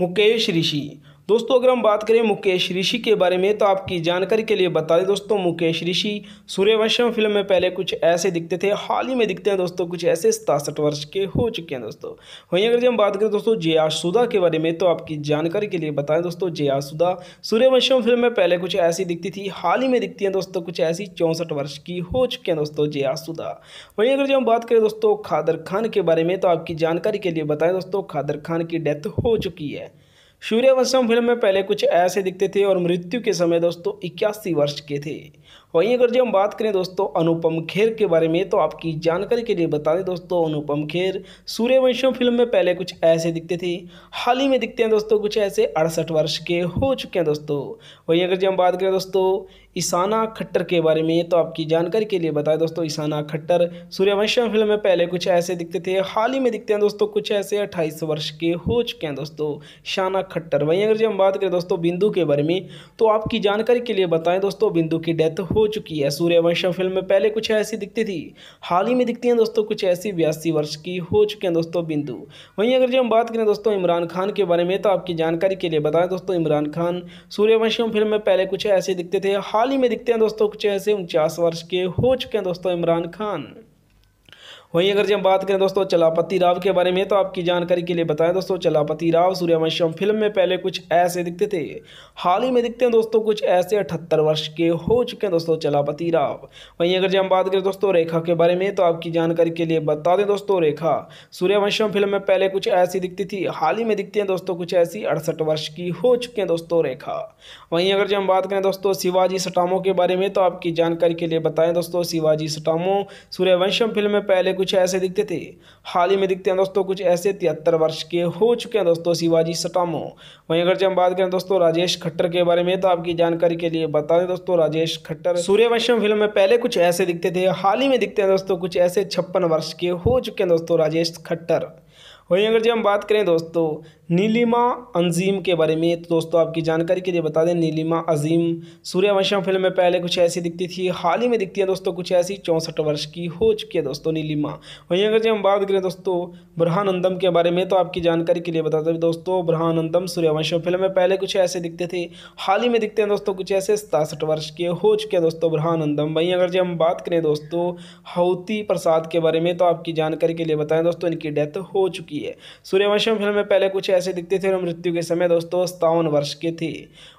मुकेश ऋषि दोस्तों अगर हम बात करें मुकेश ऋषि के बारे में तो आपकी जानकारी के लिए बता दें दोस्तों मुकेश ऋषि सूर्यवंशम फिल्म में पहले कुछ ऐसे दिखते थे हाल ही में दिखते हैं दोस्तों कुछ ऐसे सतासठ वर्ष के हो चुके हैं दोस्तों वहीं अगर जब हम बात करें दोस्तों जे आशुदा के बारे में तो आपकी जानकारी के लिए बताएं दोस्तों जे आशुदा सूर्यवंशम फिल्म में पहले कुछ ऐसी दिखती थी हाल ही में दिखती हैं दोस्तों कुछ ऐसी चौंसठ वर्ष की हो चुके हैं दोस्तों जे आशुदा वहीं अगर जब हम बात करें दोस्तों खादर खान के बारे में तो आपकी जानकारी के लिए बताएं दोस्तों खादर खान की डेथ हो चुकी है सूर्यवंशम फिल्म में पहले कुछ ऐसे दिखते थे और मृत्यु के समय दोस्तों इक्यासी वर्ष के थे वहीं अगर जो हम बात करें दोस्तों अनुपम खेर के बारे में तो आपकी जानकारी के लिए बता दें दोस्तों अनुपम खेर सूर्यवंशम फिल्म में पहले कुछ ऐसे दिखते थे हाल ही में दिखते हैं दोस्तों कुछ ऐसे अड़सठ वर्ष के हो चुके हैं दोस्तों वहीं अगर जो हम बात करें दोस्तों ईसाना खट्टर के बारे में तो आपकी जानकारी के लिए बताएं दोस्तों ईसाना खट्टर सूर्यवंशम फिल्म में पहले कुछ ऐसे दिखते थे हाल ही में दिखते हैं दोस्तों कुछ ऐसे 28 वर्ष के हो चुके हैं दोस्तों शाना खट्टर वहीं अगर जब हम बात करें दोस्तों बिंदु के बारे में तो आपकी जानकारी के लिए बताएं दोस्तों बिंदु की डेथ हो चुकी है सूर्यवंशम फिल्म में पहले कुछ ऐसी दिखती थी हाल ही में दिखती हैं दोस्तों कुछ ऐसी बयासी वर्ष की हो चुके हैं दोस्तों बिंदु वहीं अगर जो हम बात करें दोस्तों इमरान खान के बारे में तो आपकी जानकारी के लिए बताएं दोस्तों इमरान खान सूर्यवंशम फिल्म में पहले कुछ ऐसे दिखते थे हाल ही में दिखते हैं दोस्तों कुछ ऐसे उनचास वर्ष के हो चुके हैं दोस्तों इमरान खान वहीं अगर जब बात करें दोस्तों चलापति राव के बारे में तो आपकी जानकारी के लिए बताएं दोस्तों चलापति राव सूर्यवंशम फिल्म में पहले कुछ ऐसे दिखते थे हाल ही में दिखते हैं दोस्तों कुछ ऐसे अठहत्तर वर्ष के हो चुके हैं दोस्तों चलापति राव वहीं अगर जब हम बात करें दोस्तों रेखा के बारे में तो आपकी जानकारी के लिए बता दें दोस्तों रेखा सूर्यवंशम फिल्म में पहले कुछ ऐसी दिखती थी हाल ही में दिखते हैं दोस्तों कुछ ऐसी अड़सठ वर्ष की हो चुके हैं दोस्तों रेखा वहीं अगर जब हम बात करें दोस्तों शिवाजी सटामो के बारे में तो आपकी जानकारी के लिए बताएं दोस्तों शिवाजी सटामो सूर्यवंशम फिल्म में पहले कुछ ऐसे दिखते थे हाल ही में दिखते हैं दोस्तों कुछ ऐसे तिहत्तर वर्ष के हो चुके हैं दोस्तों शिवाजी सटामो वहीं अगर हम बात करें दोस्तों राजेश खट्टर के बारे में तो आपकी जानकारी के लिए बता दें दोस्तों राजेश खट्टर सूर्यवंशम फिल्म में पहले कुछ ऐसे दिखते थे हाल ही में दिखते हैं दोस्तों कुछ ऐसे छप्पन वर्ष के हो चुके हैं दोस्तों राजेश खट्टर वहीं अगर जब हम बात करें दोस्तों नीलिमा अंजीम के बारे में तो दोस्तों आपकी जानकारी के लिए बता दें नीलिमा अजीम सूर्यवंशम फिल्म में पहले कुछ ऐसी दिखती थी हाल ही में दिखती है दोस्तों कुछ ऐसी चौंसठ वर्ष की हो चुकी है दोस्तों नीलिमा वहीं अगर जब हम बात करें दोस्तों ब्रहानंदम के बारे में तो आपकी जानकारी के लिए बता दें दोस्तों ब्रहानंदम सूर्यवंशम फिल्म में पहले कुछ ऐसे दिखते थे हाल ही में दिखते हैं दोस्तों कुछ ऐसे सतासठ वर्ष के हो चुके हैं दोस्तों ब्रहानंदम वहीं अगर जब हम बात करें दोस्तों हौती प्रसाद के बारे में तो आपकी जानकारी के लिए बताएं दोस्तों इनकी डेथ हो चुकी है सूर्यवंशम फिल्म में पहले कुछ कैसे दिखते थे और मृत्यु के समय दोस्तों सत्तावन वर्ष के थे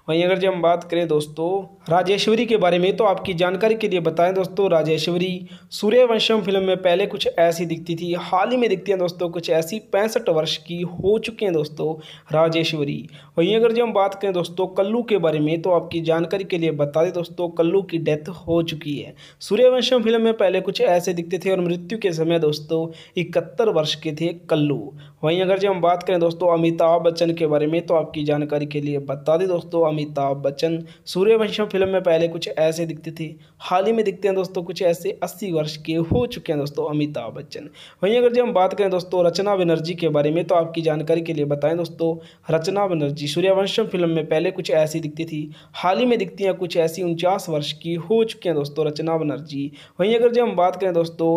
वहीं अगर जब हम बात करें दोस्तों राजेश्वरी के बारे में तो आपकी जानकारी के लिए बताएं दोस्तों राजेश्वरी सूर्यवंशम फिल्म में पहले कुछ ऐसी दिखती थी हाल ही में दिखती हैं दोस्तों कुछ ऐसी पैंसठ वर्ष की हो चुकी हैं दोस्तों राजेश्वरी वहीं अगर जब हम बात करें दोस्तों कल्लू के बारे में तो आपकी जानकारी के लिए बता दें दोस्तों कल्लू की डेथ हो चुकी है सूर्यवंशम फिल्म में पहले कुछ ऐसे दिखते थे और मृत्यु के समय दोस्तों इकहत्तर वर्ष के थे कल्लू वहीं अगर जब हम बात करें दोस्तों अमिताभ बच्चन के बारे में तो आपकी जानकारी के लिए बता दें दोस्तों अमिताभ बच्चन सूर्यवंशम फिल्म में पहले कुछ ऐसे दिखते थे हाल ही में दिखते हैं दोस्तों कुछ ऐसे अस्सी वर्ष के हो चुके हैं दोस्तों अमिताभ बच्चन वहीं अगर जब हम बात करें दोस्तों रचना बनर्जी के बारे में तो आपकी जानकारी के लिए बताएं दोस्तों रचना बनर्जी सूर्यवंशम फिल्म में पहले कुछ ऐसी दिखती थी हाल ही में दिखती हैं कुछ ऐसी उनचास वर्ष की हो चुकी हैं दोस्तों रचना बनर्जी वहीं अगर जब हम बात करें दोस्तों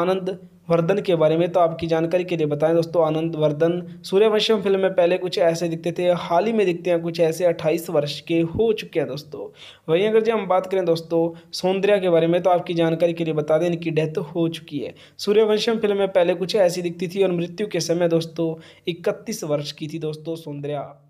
आनंद वर्धन के बारे में तो आपकी जानकारी के लिए बताएं दोस्तों आनंद वर्धन सूर्यवंशम फिल्म में पहले कुछ ऐसे दिखते थे हाल ही में दिखते हैं कुछ ऐसे अट्ठाईस वर्ष के हो चुके हैं दोस्तों वहीं अगर जब हम बात करें दोस्तों सौंदर्या के बारे में तो आपकी जानकारी के लिए बता दें इनकी डेथ हो चुकी है सूर्यवंशम फिल्म में पहले कुछ ऐसी दिखती थी और मृत्यु के समय दोस्तों इकतीस वर्ष की थी दोस्तों सौंदर्या